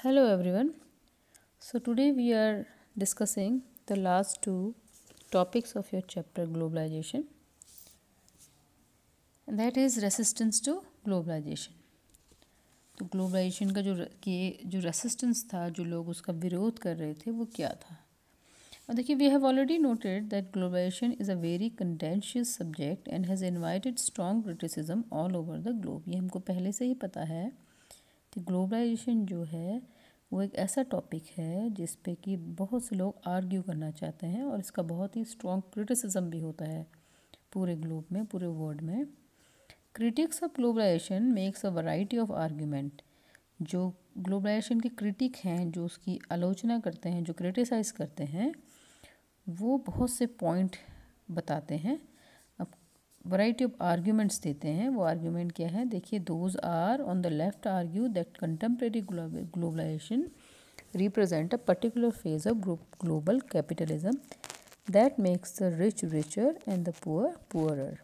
hello everyone so today we are discussing the last two topics of your chapter globalization and that is resistance to globalization तो globalization का जो कि जो resistance था जो लोग उसका विरोध कर रहे थे वो क्या था और देखिए we have already noted that globalization is a very contentious subject and has invited strong criticism all over the globe ये हमको पहले से ही पता है कि ग्लोबलाइजेशन जो है वो एक ऐसा टॉपिक है जिस पे कि बहुत से लोग आर्ग्यू करना चाहते हैं और इसका बहुत ही स्ट्रॉन्ग क्रिटिसिज्म भी होता है पूरे ग्लोब में पूरे वर्ल्ड में critics of globalization makes a variety of argument जो ग्लोबलाइजेशन के क्रिटिक हैं जो उसकी आलोचना करते हैं जो क्रिटिसाइज़ करते हैं वो बहुत से पॉइंट बताते हैं वराइटी ऑफ आर्ग्यूमेंट्स देते हैं वो आर्ग्यूमेंट क्या है देखिए those are on the left argue that contemporary globalization represent a particular phase of global capitalism that makes the rich richer and the poor poorer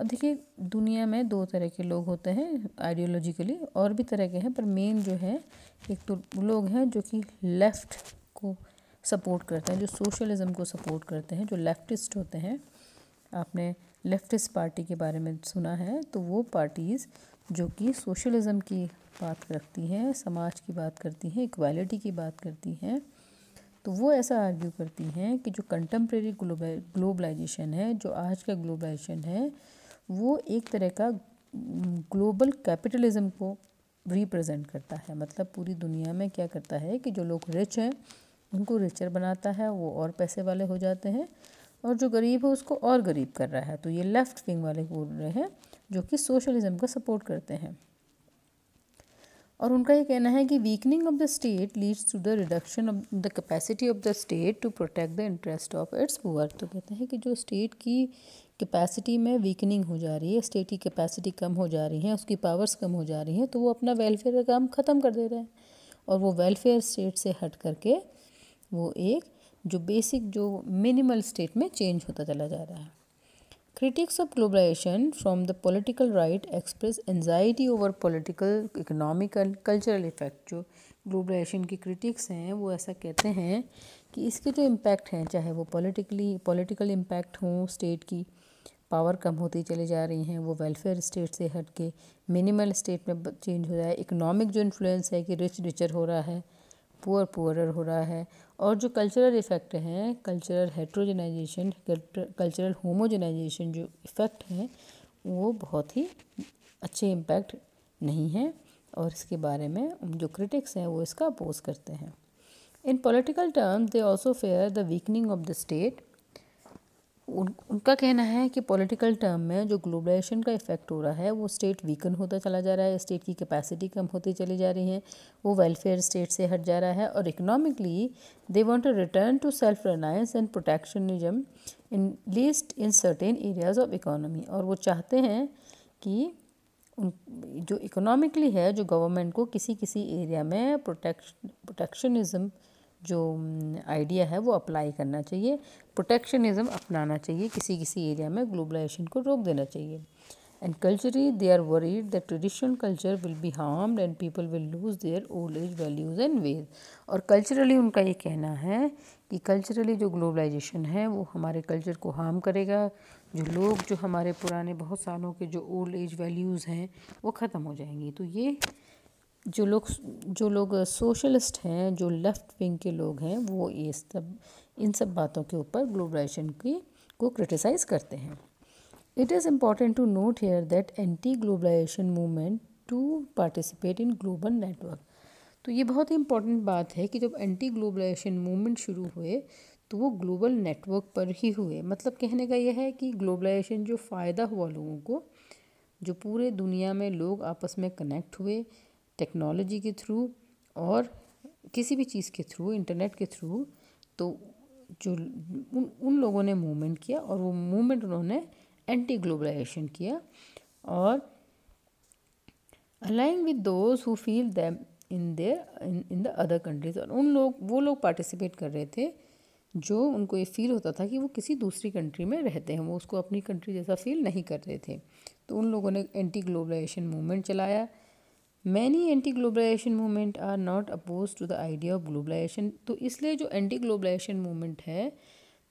अब देखिए दुनिया में दो तरह के लोग होते हैं आइडियोलॉजिकली और भी तरह के हैं पर मेन जो है एक तो लोग हैं जो कि लेफ़्ट को सपोर्ट करते हैं जो सोशलिज्म को सपोर्ट करते हैं जो लेफ्टिस्ट होते हैं आपने लेफ्टिस्ट पार्टी के बारे में सुना है तो वो पार्टीज़ जो कि सोशलिज़म की बात करती हैं समाज की बात करती हैं इक्वालिटी की बात करती हैं तो वो ऐसा आर्ग्यू करती हैं कि जो कंटम्प्रेरी ग्लोबलाइजेशन है जो आज का ग्लोबलाइजेशन है वो एक तरह का ग्लोबल कैपिटलिज्म को रिप्रेजेंट करता है मतलब पूरी दुनिया में क्या करता है कि जो लोग रिच हैं उनको रिचर बनाता है वो और पैसे वाले हो जाते हैं और जो गरीब है उसको और गरीब कर रहा है तो ये लेफ़्ट विंग वाले बोल रहे हैं जो कि सोशलिज़म का सपोर्ट करते हैं और उनका ये कहना है कि weakening of the state leads to the reduction of the capacity of the state to protect the interest of its poor तो कहते हैं कि जो स्टेट की कैपेसिटी में वीकनिंग हो जा रही है स्टेट की कैपेसिटी कम हो जा रही है उसकी पावर्स कम हो जा रही हैं तो वो अपना वेलफेयर का काम ख़त्म कर दे रहे हैं और वो वेलफेयर स्टेट से हट करके वो एक जो बेसिक जो मिनिमल स्टेट में चेंज होता चला जा रहा है critics of globalization from the political right express anxiety over political economical cultural effect जो ग्लोबलाइजेशन के क्रिटिक्स हैं वो ऐसा कहते हैं कि इसके जो इम्पैक्ट हैं चाहे वो पॉलिटिकली पॉलिटिकल इम्पैक्ट हों स्टेट की पावर कम होती चली जा रही हैं वो वेलफेयर स्टेट से हट के मिनिमल स्टेट में चेंज हो रहा है इकोनॉमिक जो इन्फ्लुएंस है कि रिच रिचर हो रहा है पुअर पुअरर हो रहा है और जो कल्चरल इफ़ेक्ट हैं कल्चरल हेट्रोजनाइजेशन कल्चरल होमोजनाइजेशन जो इफ़ेक्ट हैं वो बहुत ही अच्छे इम्पैक्ट नहीं हैं और इसके बारे में जो क्रिटिक्स हैं वो इसका अपोज करते हैं in political terms they also fear the weakening of the state उन उनका कहना है कि पॉलिटिकल टर्म में जो ग्लोबलाइजेशन का इफ़ेक्ट हो रहा है वो स्टेट वीकन होता चला जा रहा है स्टेट की कैपेसिटी कम होती चली जा रही है वो वेलफेयर स्टेट से हट जा रहा है और economically they want to return to self reliance and protectionism in least in certain areas of economy और वो चाहते हैं कि उन जो इकोनॉमिकली है जो गवर्नमेंट को किसी किसी एरिया में प्रोटेक्शन प्रोटेक्शनिज्म जो आइडिया है वो अप्लाई करना चाहिए प्रोटेक्शनिज्म अपनाना चाहिए किसी किसी एरिया में ग्लोबलाइजेशन को रोक देना चाहिए and culturally they are worried the traditional culture will be harmed and people will lose their old age values and ways और कल्चरली उनका ये कहना है कि कल्चरली जो ग्लोबलाइजेशन है वो हमारे कल्चर को हार्म करेगा जो लोग जो हमारे पुराने बहुत सालों के जो ओल्ड एज वैल्यूज़ हैं वो ख़त्म हो जाएंगी तो ये जो लोग जो लोग सोशलिस्ट हैं जो लेफ़्ट विंग के लोग हैं वो ये सब इन सब बातों के ऊपर ग्लोबलाइजेशन की को क्रिटिसाइज़ करते हैं it is important to note here that anti globalization movement to participate in global network तो ये बहुत ही इम्पॉर्टेंट बात है कि जब एंटी ग्लोबलाइजेशन मूवमेंट शुरू हुए तो वो ग्लोबल नेटवर्क पर ही हुए मतलब कहने का यह है कि ग्लोबलाइजेशन जो फ़ायदा हुआ लोगों को जो पूरे दुनिया में लोग आपस में कनेक्ट हुए टेक्नोलॉजी के थ्रू और किसी भी चीज़ के थ्रू इंटरनेट के थ्रू तो जो उन उन लोगों ने मूवमेंट किया और वो मूवमेंट उन्होंने एंटी ग्लोबलाइजेशन किया और aligning with those who feel them in their in the other countries और उन लोग वो लोग पार्टिसिपेट कर रहे थे जो उनको ये फील होता था कि वो किसी दूसरी कंट्री में रहते हैं वो उसको अपनी कंट्री जैसा फील नहीं कर रहे थे तो उन लोगों ने एंटी ग्लोबलाइजेशन मूवमेंट चलाया many anti globalization movement are not oppose to the idea of globalization तो इसलिए जो एंटी ग्लोबलाइजेशन मूवमेंट है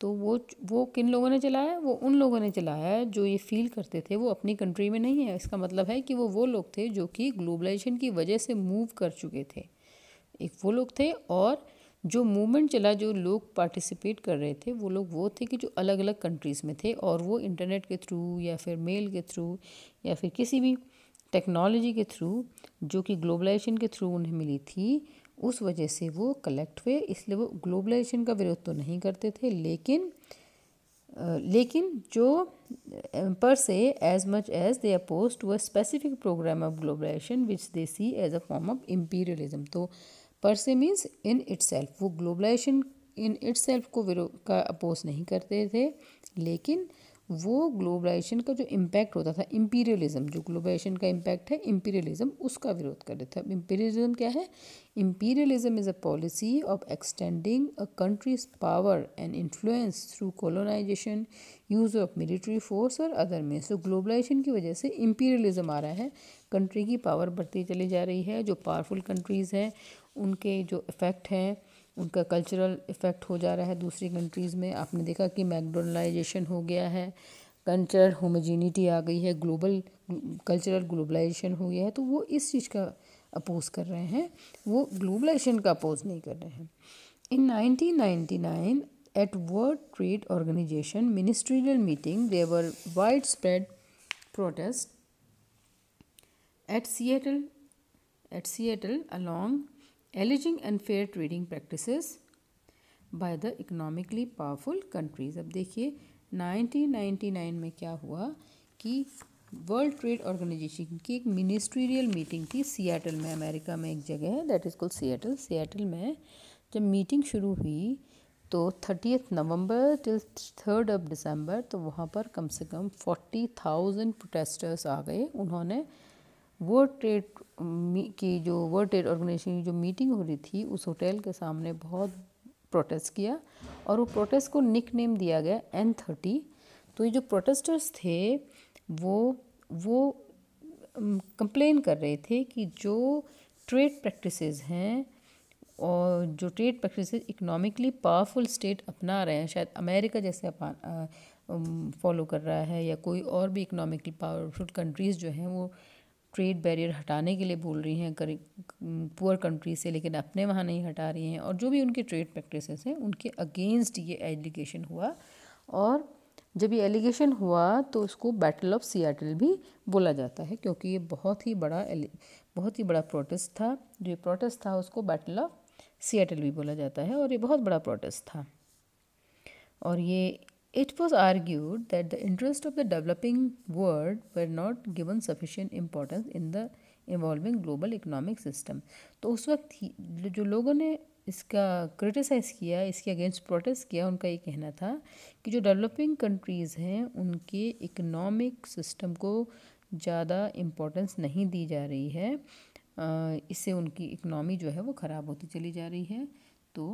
तो वो वो किन लोगों ने चलाया वो उन लोगों ने चलाया जो ये फील करते थे वो अपनी कंट्री में नहीं है इसका मतलब है कि वो वो लोग थे जो कि ग्लोबलाइजेशन की वजह से मूव कर चुके थे एक वो लोग थे और जो मूवमेंट चला जो लोग पार्टिसिपेट कर रहे थे वो लोग वो थे कि जो अलग अलग कंट्रीज़ में थे और वो इंटरनेट के थ्रू या फिर मेल के थ्रू या फिर किसी भी टेक्नोलॉजी के थ्रू जो कि ग्लोबलाइजेशन के थ्रू उन्हें मिली थी उस वजह से वो कलेक्ट हुए इसलिए वो ग्लोबलाइजेशन का विरोध तो नहीं करते थे लेकिन लेकिन जो per as much as they oppose to a specific program of globalization which they see as a form of imperialism तो per means in it वो ग्लोबलाइजेशन इन इट्स को विरोध का अपोज नहीं करते थे लेकिन वो ग्लोबलाइजेशन का जो इम्पैक्ट होता था इम्पीरियलिज्म जो ग्लोबलाइजेशन का इम्पैक्ट है इम्पीरियलिज्म उसका विरोध कर रहे थे अब इम्पीरियलिज्म क्या है imperialism is a policy of extending a countries power and influence through colonization use of military force और अदर में सो ग्लोबलाइजेशन की वजह से इम्पीरियलिज्म आ रहा है कंट्री की पावर बढ़ती चली जा रही है जो पावरफुल कंट्रीज़ हैं उनके जो इफ़ेक्ट हैं उनका कल्चरल इफ़ेक्ट हो जा रहा है दूसरी कंट्रीज़ में आपने देखा कि मैकडोनलाइजेशन हो गया है कल्चरल होमोजीनिटी आ गई है ग्लोबल कल्चरल ग्लोबलाइजेशन हो गया है तो वो इस चीज़ का अपोज कर रहे हैं वो ग्लोबलाइजेशन का अपोज नहीं कर रहे हैं in 1999 at world trade organization ministerial meeting there were wide spread protest at Seattle at Seattle along alleging unfair trading practice by the economically powerful countries अब देखिए 1999 में क्या हुआ कि वर्ल्ड ट्रेड ऑर्गेनाइजेशन की एक मिनिस्ट्रियल मीटिंग थी सियाटल में अमेरिका में एक जगह है that is call Seattle Seattle में जब मीटिंग शुरू हुई तो thirtieth November till third of December तो वहाँ पर कम से कम फोर्टी थाउजेंड प्रोटेस्टर्स आ गए उन्होंने वर्ल्ड ट्रेड um, की जो वर्ल्ड ट्रेड ऑर्गेनाइजेशन की जो मीटिंग हो रही थी उस होटल के सामने बहुत प्रोटेस्ट किया और वो प्रोटेस्ट को निक नेम दिया गया एन थर्टी तो ये जो प्रोटेस्टर्स थे वो वो कंप्लेन um, कर रहे थे कि जो ट्रेड प्रैक्टिसेस हैं और जो trade practice economically powerful state अपना रहे हैं शायद अमेरिका जैसे फॉलो uh, um, कर रहा है या कोई और भी इकोनॉमिकली पावरफुल कंट्रीज़ जो हैं वो ट्रेड बैरियर हटाने के लिए बोल रही हैं पुअर कंट्री से लेकिन अपने वहाँ नहीं हटा रही हैं और जो भी उनके ट्रेड प्रैक्टिसेस हैं उनके अगेंस्ट ये एलिगेशन हुआ और जब ये एलिगेशन हुआ तो इसको बैटल ऑफ सियाटल भी बोला जाता है क्योंकि ये बहुत ही बड़ा बहुत ही बड़ा प्रोटेस्ट था जो ये प्रोटेस्ट था उसको बैटल ऑफ सियाटल भी बोला जाता है और ये बहुत बड़ा प्रोटेस्ट था और ये It was argued that the interests of the developing world were not given sufficient importance in the involving global economic system तो उस वक्त ही जो लोगों ने इसका क्रिटिसाइज़ किया इसके अगेंस्ट प्रोटेस्ट किया उनका ये कहना था कि जो डेवलपिंग कंट्रीज़ हैं उनके इकोनॉमिक सिस्टम को ज़्यादा इम्पोर्टेंस नहीं दी जा रही है इससे उनकी इकनॉमी जो है वो ख़राब होती चली जा रही है तो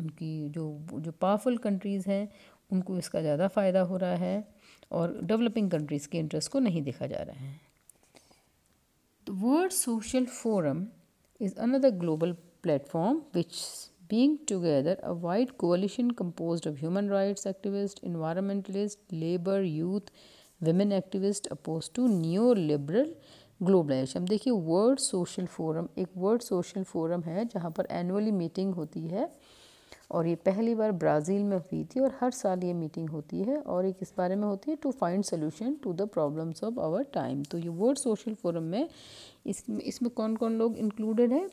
उनकी जो जो पावरफुल कंट्रीज़ हैं उनको इसका ज़्यादा फ़ायदा हो रहा है और डेवलपिंग कंट्रीज़ के इंटरेस्ट को नहीं देखा जा रहा है world social forum is another global platform which bring together a wide coalition compose of human rights activist environmentalist labour youth women activist oppose to new liberal globalization देखिए world social forum एक world social forum है जहाँ पर annually meeting होती है और ये पहली बार ब्राज़ील में हुई थी और हर साल ये मीटिंग होती है और एक इस बारे में होती है to find solution to the problems of our time तो ये वर्ल्ड सोशल फोरम में इस इसमें कौन कौन लोग इंक्लूडेड हैं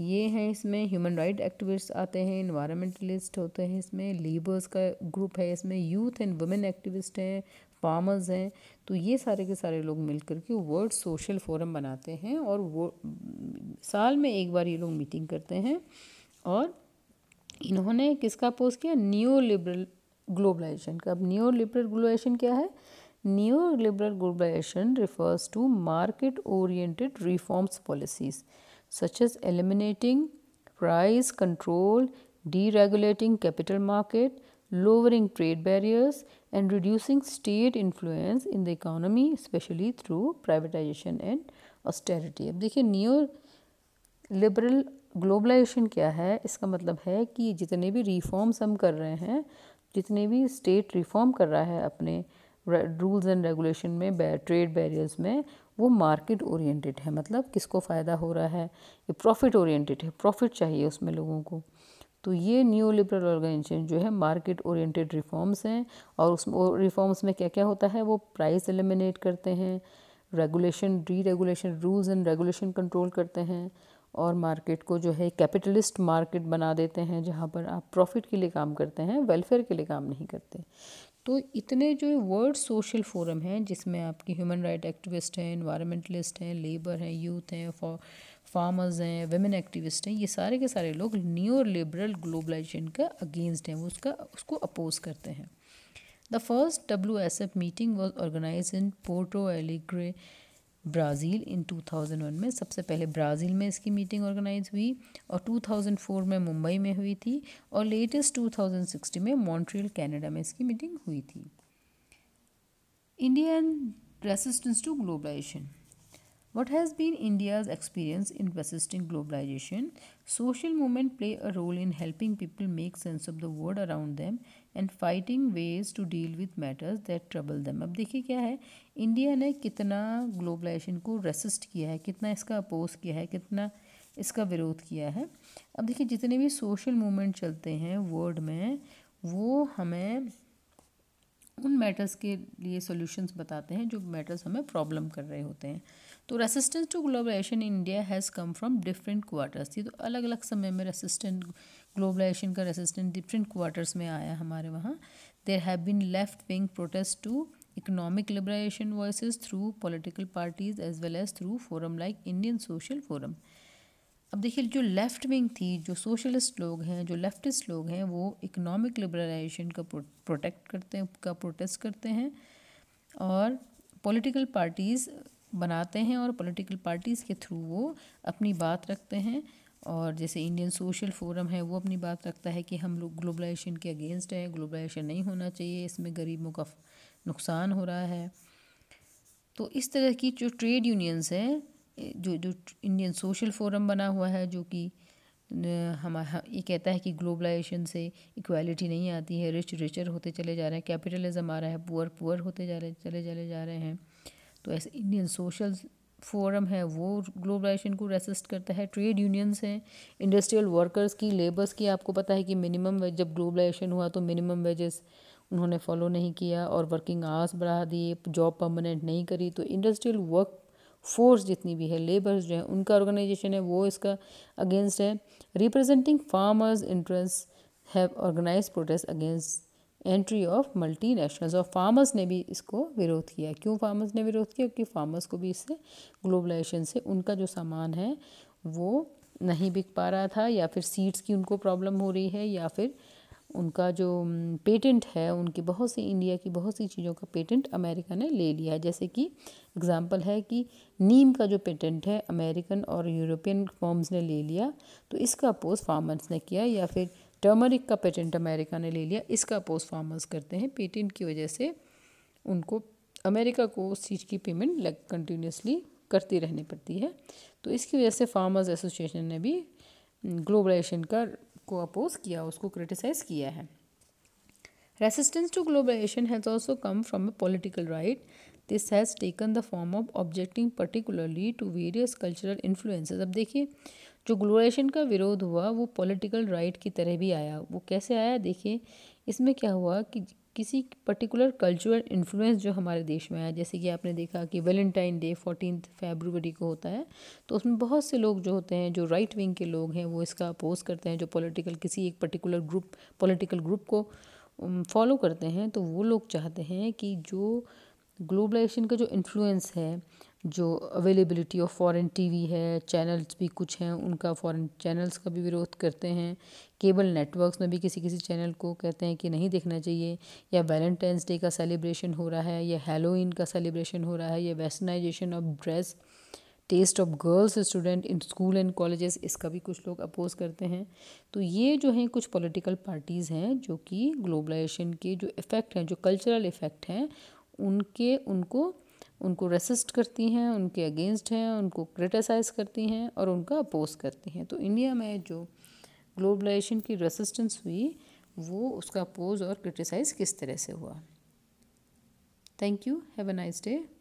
ये हैं इसमें ह्यूमन राइट एक्टिविस्ट आते हैं इन्वायरमेंटलिस्ट होते हैं इसमें लेबर्स का ग्रुप है इसमें यूथ एंड वुमेन एक्टिविस्ट हैं फार्मर्स हैं तो ये सारे के सारे लोग मिल करके वर्ल्ड सोशल फोरम बनाते हैं और वो साल में एक बार ये लोग मीटिंग करते हैं और इन्होंने किसका अपोज किया न्यो लिबरल ग्लोबलाइजेशन का अब न्यो लिबरल ग्लोबलाइजेशन क्या है neo liberal globalization refers to market oriented reforms policies such as eliminating price control deregulating capital market lowering trade barriers and reducing state influence in the economy specially through privatization and austerity अब देखिए न्यो liberal globalization क्या है इसका मतलब है कि जितने भी रिफॉर्म्स हम कर रहे हैं जितने भी स्टेट रिफॉर्म कर रहा है अपने रूल्स एंड रेगुलेशन में ट्रेड बैरियर्स में वो मार्केट ओरिएंटेड है मतलब किसको फ़ायदा हो रहा है ये प्रॉफिट ओरिएंटेड है प्रॉफिट चाहिए उसमें लोगों को तो ये न्यू लिबरल ऑर्गेनाइजेशन जो है मार्केट ओरिएंटेड रिफॉर्म्स हैं और उस रिफॉर्म्स में क्या क्या होता है वो प्राइस एलिमिनेट करते हैं regulation re regulation rules and regulation control करते हैं और मार्केट को जो है कैपिटलिस्ट मार्केट बना देते हैं जहाँ पर आप प्रॉफिट के लिए काम करते हैं वेलफेयर के लिए काम नहीं करते तो इतने जो वर्ल्ड सोशल फोरम हैं जिसमें आपकी ह्यूमन राइट एक्टिविस्ट हैं इन्वायरमेंटलिस्ट हैं लेबर हैं यूथ हैं फार्मर्स हैं वेमेन एक्टिविस्ट हैं ये सारे के सारे लोग न्यू लिबरल ग्लोबलाइजेशन का अगेंस्ट हैं वो उसका उसको अपोज करते हैं the first W S F meeting was organize in Porto Alegre Brazil in 2001 में सबसे पहले ब्राज़ील में इसकी मीटिंग ऑर्गेनाइज हुई और 2004 में मुंबई में हुई थी और लेटेस्ट 2016 में मॉन्ट्रियल कनाडा में इसकी मीटिंग हुई थी Indian resistance to globalization What has been India's experience in resisting globalization? Social movement play a role in helping people make sense of the world around them and fighting ways to deal with matters that trouble them. अब देखिए क्या है India ने कितना globalisation को resist किया है कितना इसका अपोज किया है कितना इसका विरोध किया है अब देखिए जितने भी सोशल मूवमेंट चलते हैं वर्ल्ड में वो हमें उन मैटर्स के लिए सॉल्यूशंस बताते हैं जो मैटर्स हमें प्रॉब्लम कर रहे होते हैं तो resistance to globalization in India has come from different quarters ये तो अलग अलग समय में रेसिस्टेंट ग्लोबलाइजेशन का रेसिस्टेंस डिफरेंट क्वार्टर्स में आया हमारे वहाँ there have been left wing protest to economic liberalization voice through political parties as well as through forum like Indian social forum अब देखिए जो लेफ़्ट विंग थी जो सोशलिस्ट लोग हैं जो लेफ्टिस्ट लोग हैं वो इकोनॉमिक लिबरलाइजेशन का प्रोटेक्ट करते हैं का प्रोटेस्ट करते हैं और पॉलिटिकल पार्टीज़ बनाते हैं और पॉलिटिकल पार्टीज़ के थ्रू वो अपनी बात रखते हैं और जैसे इंडियन सोशल फोरम है वो अपनी बात रखता है कि हम लोग ग्लोबलाइजेशन के अगेंस्ट हैं ग्लोबलाइजेशन नहीं होना चाहिए इसमें गरीबों का नुकसान हो रहा है तो इस तरह की जो ट्रेड यूनियंस हैं जो जो इंडियन सोशल फोरम बना हुआ है जो कि हम ये कहता है कि ग्लोबलाइजेशन से इक्वालिटी नहीं आती है रिच रिचर होते चले जा रहे हैं कैपिटलिज्म आ रहा है पुअर पुअर होते जा रहे चले चले जा रहे हैं तो ऐसे इंडियन सोशल फोरम है वो ग्लोबलाइजेशन को रेसिस्ट करता है ट्रेड यूनियंस हैं इंडस्ट्रियल वर्कर्स की लेबर्स की आपको पता है कि मिनिमम वेज जब ग्लोबलाइजेशन हुआ तो मिनिमम वेजेस उन्होंने फॉलो नहीं किया और वर्किंग आवर्स बढ़ा दिए जॉब परमानेंट नहीं करी तो इंडस्ट्रियल वर्क फोर्स जितनी भी है लेबर्स जो है उनका ऑर्गेनाइजेशन है वो इसका अगेंस्ट है representing farmers interest have organize protest against entry of multinationals और फार्मर्स ने भी इसको विरोध किया क्यों फार्मर्स ने विरोध किया क्योंकि फार्मर्स को भी इससे ग्लोबलाइजेशन से उनका जो सामान है वो नहीं बिक पा रहा था या फिर सीड्स की उनको प्रॉब्लम हो रही है या फिर उनका जो पेटेंट है उनकी बहुत सी इंडिया की बहुत सी चीज़ों का पेटेंट अमेरिका ने ले लिया है जैसे कि एग्जांपल है कि नीम का जो पेटेंट है अमेरिकन और यूरोपियन फॉर्म्स ने ले लिया तो इसका अपोज फार्मर्स ने किया या फिर टर्मरिक का पेटेंट अमेरिका ने ले लिया इसका अपोज फार्मर्स करते हैं पेटेंट की वजह से उनको अमेरिका को उस चीज़ की पेमेंट लग कंटिन्यूसली करती रहनी पड़ती है तो इसकी वजह से फार्मर्स एसोसिएशन ने भी ग्लोबलाइजेशन का को अपोज किया उसको क्रिटिसाइज़ किया है Resistance to globalization has also come from a political right. This has taken the form of objecting particularly to various cultural influences. अब देखिए जो ग्लोबलाइजेशन का विरोध हुआ वो पॉलिटिकल राइट right की तरह भी आया वो कैसे आया देखिए इसमें क्या हुआ कि किसी पर्टिकुलर कल्चरल इन्फ्लुएंस जो हमारे देश में आया जैसे कि आपने देखा कि वैलेंटाइन डे फोर्टीन फेबरवरी को होता है तो उसमें बहुत से लोग जो होते हैं जो राइट विंग के लोग हैं वो इसका अपोज करते हैं जो पोलिटिकल किसी एक पर्टिकुलर ग्रुप पोलिटिकल ग्रुप को फॉलो करते हैं तो वो लोग चाहते हैं कि जो ग्लोबलाइजेशन का जो इन्फ्लुएंस है जो अवेलेबिलिटी ऑफ फॉरेन टीवी है चैनल्स भी कुछ हैं उनका फॉरेन चैनल्स का भी विरोध करते हैं केबल नेटवर्क्स में भी किसी किसी चैनल को कहते हैं कि नहीं देखना चाहिए या वैलेंटाइंस डे का सेलिब्रेशन हो रहा है या हेलोइन का सेलिब्रेशन हो रहा है या westernization of dress taste of girls student in school and colleges इसका भी कुछ लोग अपोज करते हैं तो ये जो हैं कुछ पॉलिटिकल पार्टीज़ हैं जो कि ग्लोबलाइजेशन के जो इफ़ेक्ट हैं जो कल्चरल इफ़ेक्ट हैं उनके उनको उनको रेसिस्ट करती हैं उनके अगेंस्ट हैं उनको क्रिटिसाइज़ करती हैं और उनका अपोज करती हैं तो इंडिया में जो ग्लोबलाइजेशन की रेसिस्टेंस हुई वो उसका अपोज और क्रिटिसाइज़ किस तरह से हुआ thank you have a nice day